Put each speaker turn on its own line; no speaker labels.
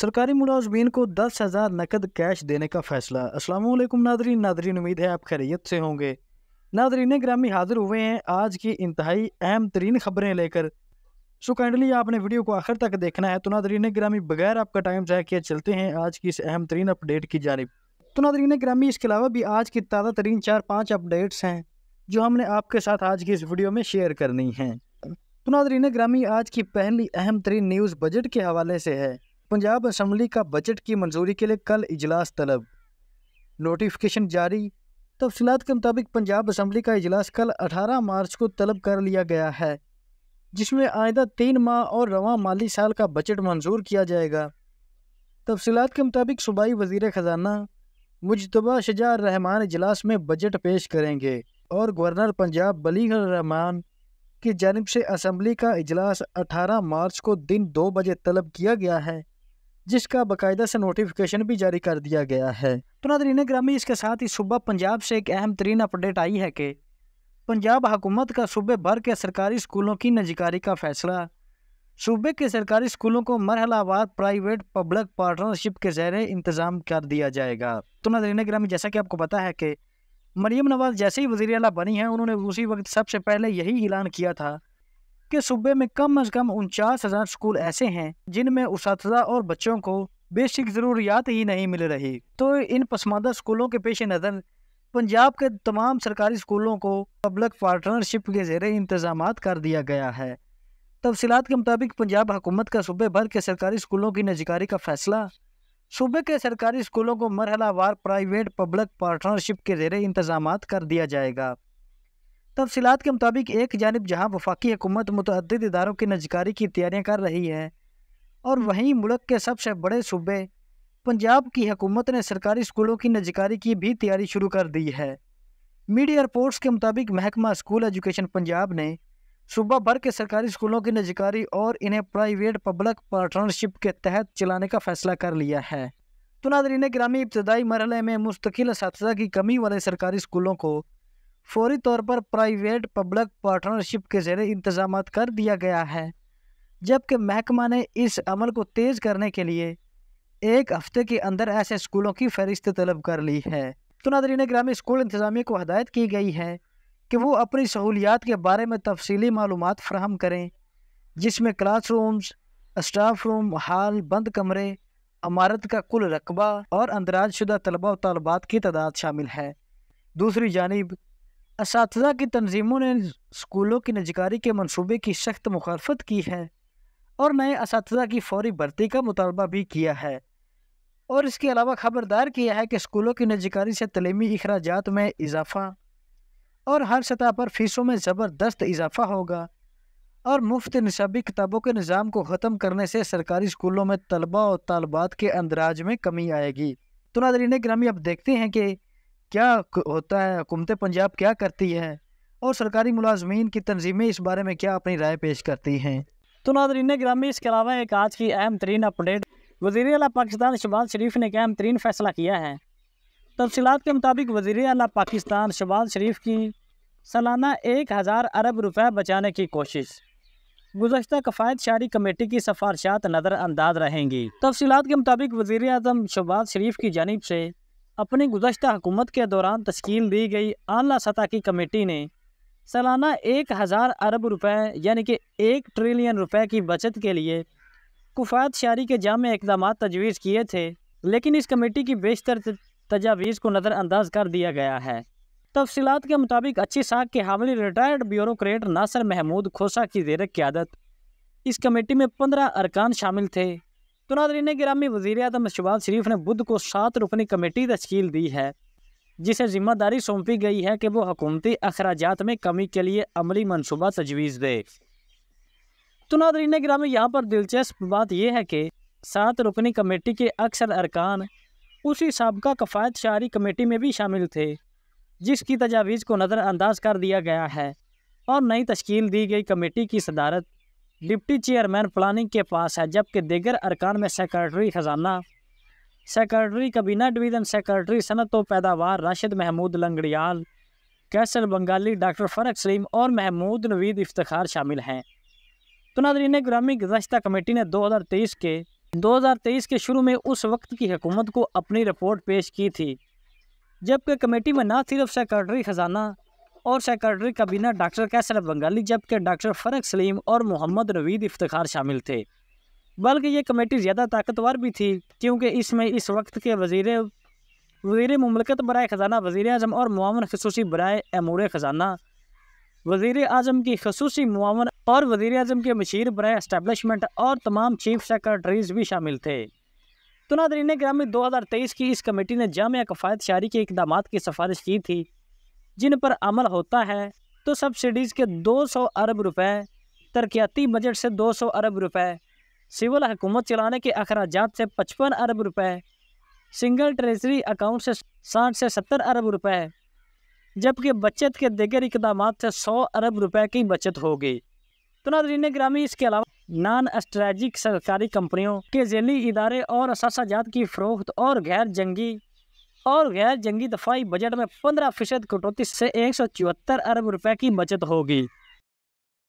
सरकारी मुलाजमीन को दस हज़ार नकद कैश देने का फैसला असलम नादरीन नादरीन उम्मीद है आप खैरियत से होंगे नादरीन ग्रामी हाजिर हुए हैं आज की इंतहाई अहम तरीन खबरें लेकर सो काइंडली आपने वीडियो को आखिर तक देखना है तो नादरीन ग्रामी बगैर आपका टाइम जाया किए चलते हैं आज की इस अहम तरीन अपडेट की जानब तो नादरीन ग्रामी इसके अलावा भी आज की ताज़ा तरीन चार पाँच अपडेट्स हैं जो हमने आपके साथ आज की इस वीडियो में शेयर करनी है तो नादरीन ग्रामी आज की पहली अहम तरीन न्यूज़ बजट के हवाले से है पंजाब असम्बली का बजट की मंजूरी के लिए कल इजलास तलब नोटिफिकेशन जारी तफसलत के मुताबिक पंजाब असम्बली का इजलास कल 18 मार्च को तलब कर लिया गया है जिसमें आयदा तीन माह और रवा माली साल का बजट मंजूर किया जाएगा तफसलत के मुताबिक सूबाई वजीर ख़जाना मुशतबा शजा रहमान इजलास में बजट पेश करेंगे और गवर्नर पंजाब बलीगर रहमान की जानब से असम्बली का इजलास 18 मार्च को दिन दो बजे तलब किया गया है जिसका बाकायदा से नोटिफिकेशन भी जारी कर दिया गया है तो नादरीन ग्रामी इसके साथ ही सुबह पंजाब से एक अहम तरीन अपडेट आई है कि पंजाब हुकूमत का सूबे भर के सरकारी स्कूलों की नजकारी का फैसला सूबे के सरकारी स्कूलों को मरहलावार प्राइवेट पब्लिक पार्टनरशिप के जैर इंतज़ाम कर दिया जाएगा तो नादरीन ग्रामी जैसा कि आपको पता है कि मरीम नवाज जैसे ही वजी अला बनी हैं उन्होंने उसी वक्त सबसे पहले यही ऐलान किया था कि सूबे में कम अज कम उनचास हज़ार स्कूल ऐसे हैं जिनमें उस और बच्चों को बेसिक ज़रूरियात ही नहीं मिल रही तो इन पसमानदा स्कूलों के पेश नज़र पंजाब के तमाम सरकारी स्कूलों को पब्लिक पार्टनरशिप के जेर इंतजाम कर दिया गया है तफसीत के मुताबिक पंजाब हुकूमत का सूबे भर के सरकारी स्कूलों की नजिकारी का फैसला सूबे के सरकारी स्कूलों को मरहलावार प्राइवेट पब्लिक पार्टनरशिप के जेर इंतजाम कर दिया जाएगा तफसीत के मुताबिक एक जानब जहाँ वफाकी हुकूमत मतद इदारों की नजकारी की तैयारियाँ कर रही है और हम्म। वहीं मुल्क के सबसे बड़े सूबे पंजाब की हकूमत ने सरकारी स्कूलों की नजकारी की भी तैयारी शुरू कर दी है मीडिया रिपोर्ट्स के मुताबिक महकमा स्कूल एजुकेशन पंजाब ने सूबा भर के सरकारी स्कूलों की नजकारी और इन्हें प्राइवेट पब्लिक पार्टनरशिप के तहत चलाने का फैसला कर लिया है तो नादरीन ग्रामीण इब्तदाई मरहल में मुस्तकिल इस की कमी वाले सरकारी स्कूलों को फौरी तौर पर प्राइवेट पब्लिक पार्टनरशिप के जरिए इंतजाम कर दिया गया है जबकि महकमा ने इस अमल को तेज़ करने के लिए एक हफ्ते के अंदर ऐसे स्कूलों की फहरिस्त तलब कर ली है तो नादरीन ग्रामीण स्कूल इंतजामिया को हदायत की गई है कि वो अपनी सहूलियात के बारे में तफसली मालूम फ्राहम करें जिसमें classrooms staff room hall बंद कमरे अमारत का कुल रकबा और अंदराज शुदा तलबा और तलबात की तादाद शामिल है दूसरी जानब इस की तनजीमों ने स्कूलों की नजकारी के मनसूबे की सख्त मुखालफत की है और नए इस की फौरी भर्ती का मुतालबा भी किया है और इसके अलावा खबरदार किया है कि स्कूलों की नजकारी से तलीमी अखराज में इजाफा और हर सतह पर फीसों में ज़बरदस्त इजाफा होगा और मुफ्त नसाबी किताबों के निज़ाम को ख़त्म करने से सरकारी स्कूलों में तलबा और तलबात के अंदराज में कमी आएगी तो नादरीन ग्रामी अब देखते हैं कि क्या होता है हुकूमत पंजाब क्या करती है और सरकारी मुलाजमीन की तनजीमें इस बारे में क्या अपनी राय पेश करती हैं तो नादरीन ग्रामी इसके अलावा एक आज की अहम तरीन अपडेट
वजीर अला पाकिस्तान शबाज शरीफ ने एक अहम तरीन फैसला किया है तफसीत के मुताबिक वजीर अला पाकिस्तान शबाज शरीफ की सालाना एक हज़ार अरब रुपये बचाने की कोशिश गुजशत कफ़ायत शारी कमेटी की सफारशात नज़रअंदाज रहेंगी तफसीत के मुताबिक वजीर अजम शहबाज शरीफ की जानब से अपनी गुजशत हुकूमत के दौरान तश्कील दी गई आला सतह की कमेटी ने सालाना एक हज़ार अरब रुपए यानी कि एक ट्रिलियन रुपए की बचत के लिए कुफात शारी के जाम इकदाम तजवीज़ किए थे लेकिन इस कमेटी की बेशतर तजावीज़ को नज़रअंदाज कर दिया गया है तफसीत के मुताबिक अच्छी साख के हामिल रिटायर्ड ब्यूरोक्रेट नासर महमूद खोसा की जेर क्यादत इस कमेटी में पंद्रह अरकान शामिल थे तो नादरीन ग्रामी वजीर अजम शहबाज शरीफ ने बुध को सात रुकनी कमेटी तश्कील दी है जिसे जिम्मेदारी सौंपी गई है कि वो हकूमती अखराज में कमी के लिए अमली मनसूबा तजवीज़ दे तो नादरीन ग्रामी यहाँ पर दिलचस्प बात यह है कि सात रुकनी कमेटी के अक्सर अरकान उसी सबका कफायत शारी कमेटी में भी शामिल थे जिसकी तजावीज़ को नज़रअंदाज कर दिया गया है और नई तश्कील दी गई कमेटी की सदारत डिप्टी चेयरमैन प्लानिंग के पास है जबकि दिगर अरकान में सेक्रेटरी खजाना सेक्रेटरी कबीना डिवीज़न सेक्रेटरी सनत व पैदावार राशिद महमूद लंगड़ियाल कैसर बंगाली डॉक्टर फ़रक सलीम और महमूद नवीद इफ्तार शामिल हैं तो नादरीन ग्रामी गजशत कमेटी ने 2023 के 2023 के शुरू में उस वक्त की हुकूमत को अपनी रिपोर्ट पेश की थी जबकि कमेटी में ना सिर्फ सेक्रेटरी ख़जाना और सेक्रेटरी काबीना डॉक्टर कैसर बंगाली जबकि डॉक्टर फरक सलीम और मोहम्मद नवीद इफ्तार शामिल थे बल्कि ये कमेटी ज़्यादा ताकतवर भी थी क्योंकि इसमें इस वक्त के वजीर वजीर ममलकत बरए ख़जाना वज़ी अजम और मामन खसूसी बरए अमूर ख़जाना वजीर अजम की खसूसी मामन और वजीर अजम के मशीर बरए इस्टबलिशमेंट और तमाम चीफ सेक्रेटरीज भी शामिल थे तो नादरीन ग्रामीण दो हज़ार तेईस की इस कमेटी ने जाम कफ़ायत शारी के इकदाम की सिफारिश की थी जिन पर अमल होता है तो सब्सिडीज़ के 200 अरब रुपए तरक्याती बजट से 200 अरब रुपए सिविल हुकूमत चलाने के अखराज से 55 अरब रुपए सिंगल ट्रेजरी अकाउंट से 60 से 70 अरब रुपए जबकि बचत के दिगर इकदाम से 100 अरब रुपए की बचत होगी तो नादरीन ग्रामी इसके अलावा नान स्ट्रेटिक सरकारी कंपनियों के जैली इदारे और असाजात की फ़रोख्त और गैर जंगी और गैर जंगी दफाई बजट में पंद्रह फीसद कटौती से एक अरब रुपए की बचत होगी